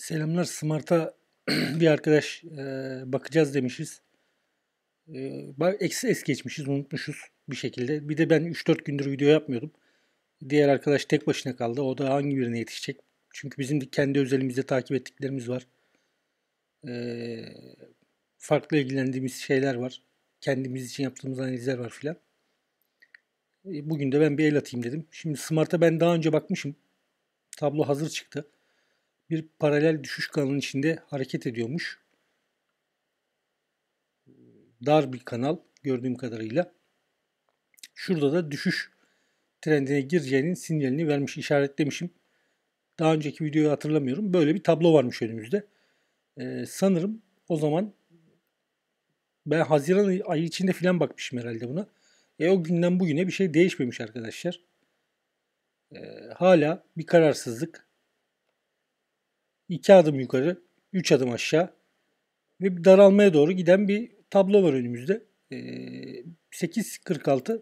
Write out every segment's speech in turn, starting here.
Selamlar Smart'a bir arkadaş e, bakacağız demişiz. E, eksi es geçmişiz unutmuşuz bir şekilde. Bir de ben 3-4 gündür video yapmıyordum. Diğer arkadaş tek başına kaldı. O da hangi birine yetişecek? Çünkü bizim de kendi özelimizde takip ettiklerimiz var. E, farklı ilgilendiğimiz şeyler var. Kendimiz için yaptığımız analizler var filan. E, bugün de ben bir el atayım dedim. Şimdi Smart'a ben daha önce bakmışım. Tablo hazır çıktı bir paralel düşüş kanalının içinde hareket ediyormuş. Dar bir kanal gördüğüm kadarıyla. Şurada da düşüş trendine gireceğinin sinyalini vermiş, işaretlemişim. Daha önceki videoyu hatırlamıyorum. Böyle bir tablo varmış önümüzde. Ee, sanırım o zaman ben Haziran ayı içinde filan bakmışım herhalde buna. E o günden bugüne bir şey değişmemiş arkadaşlar. E, hala bir kararsızlık. 2 adım yukarı, 3 adım aşağı ve bir daralmaya doğru giden bir tablo var önümüzde. Ee, e, 8.46 e,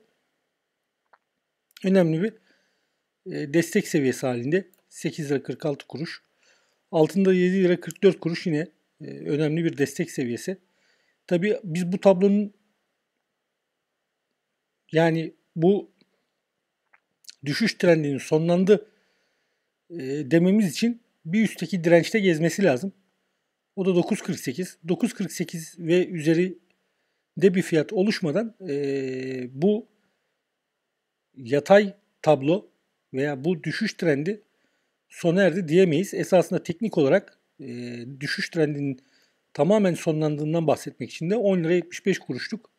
önemli bir destek seviyesi halinde. 8 lira 46 kuruş. Altında 7 lira 44 kuruş yine önemli bir destek seviyesi. Tabi biz bu tablonun yani bu düşüş trendinin sonlandı e, dememiz için bir üstteki dirençte gezmesi lazım. O da 9.48. 9.48 ve üzeri de bir fiyat oluşmadan e, bu yatay tablo veya bu düşüş trendi sona erdi diyemeyiz. Esasında teknik olarak e, düşüş trendinin tamamen sonlandığından bahsetmek için de 10 lira 75 kuruşluk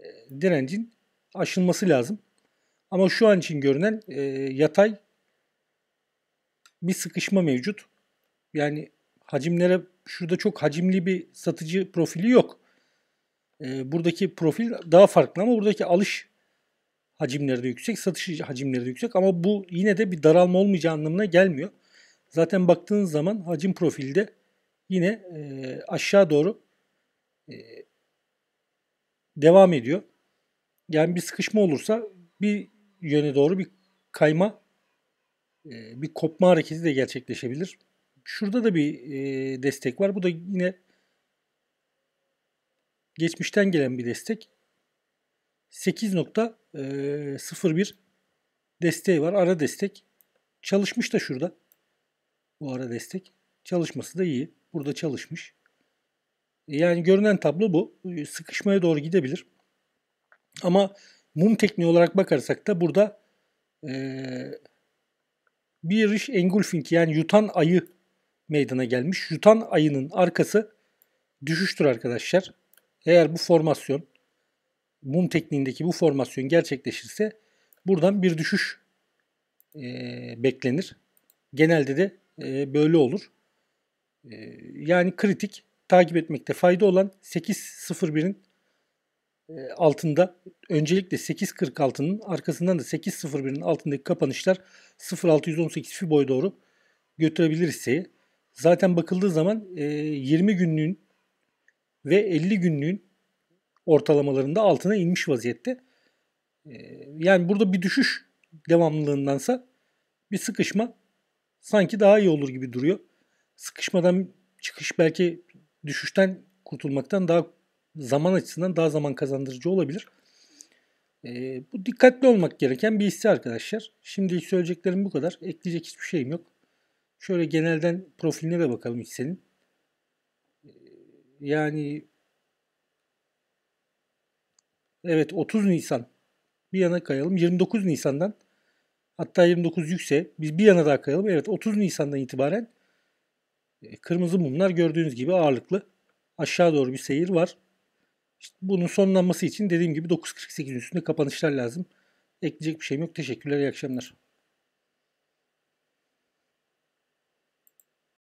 e, direncin aşılması lazım. Ama şu an için görünen e, yatay bir sıkışma mevcut. Yani hacimlere şurada çok hacimli bir satıcı profili yok. E, buradaki profil daha farklı ama buradaki alış hacimleri de yüksek, satış hacimleri de yüksek ama bu yine de bir daralma olmayacağı anlamına gelmiyor. Zaten baktığınız zaman hacim profilde yine e, aşağı doğru e, devam ediyor. Yani bir sıkışma olursa bir yöne doğru bir kayma bir kopma hareketi de gerçekleşebilir. Şurada da bir destek var. Bu da yine geçmişten gelen bir destek. 8.01 desteği var. Ara destek. Çalışmış da şurada. Bu ara destek. Çalışması da iyi. Burada çalışmış. E, yani görünen tablo bu. Sıkışmaya doğru gidebilir. Ama mum tekniği olarak bakarsak da burada e, bir iş Engulfing yani yutan ayı meydana gelmiş. Yutan ayının arkası düşüştür arkadaşlar. Eğer bu formasyon mum tekniğindeki bu formasyon gerçekleşirse buradan bir düşüş e, beklenir. Genelde de e, böyle olur. E, yani kritik takip etmekte fayda olan 8.01'in e, altında öncelikle 8.46'nın arkasından da 8.01'in altındaki kapanışlar 0.618 Fibo'ya doğru götürebilir hisseyi. Zaten bakıldığı zaman 20 e, günlüğün ve 50 günlüğün ortalamalarında altına inmiş vaziyette. E, yani burada bir düşüş devamlılığındansa bir sıkışma sanki daha iyi olur gibi duruyor. Sıkışmadan çıkış belki düşüşten kurtulmaktan daha zaman açısından daha zaman kazandırıcı olabilir. E, bu dikkatli olmak gereken bir hissi arkadaşlar. Şimdi söyleyeceklerim bu kadar. Ekleyecek hiçbir şeyim yok. Şöyle genelden profiline de bakalım hissenin. E, ee, yani evet 30 Nisan bir yana kayalım. 29 Nisan'dan hatta 29 yükse biz bir yana daha kayalım. Evet 30 Nisan'dan itibaren e, kırmızı mumlar gördüğünüz gibi ağırlıklı aşağı doğru bir seyir var. İşte bunun sonlanması için dediğim gibi 9.48 üstünde kapanışlar lazım. Ekleyecek bir şeyim yok. Teşekkürler. İyi akşamlar.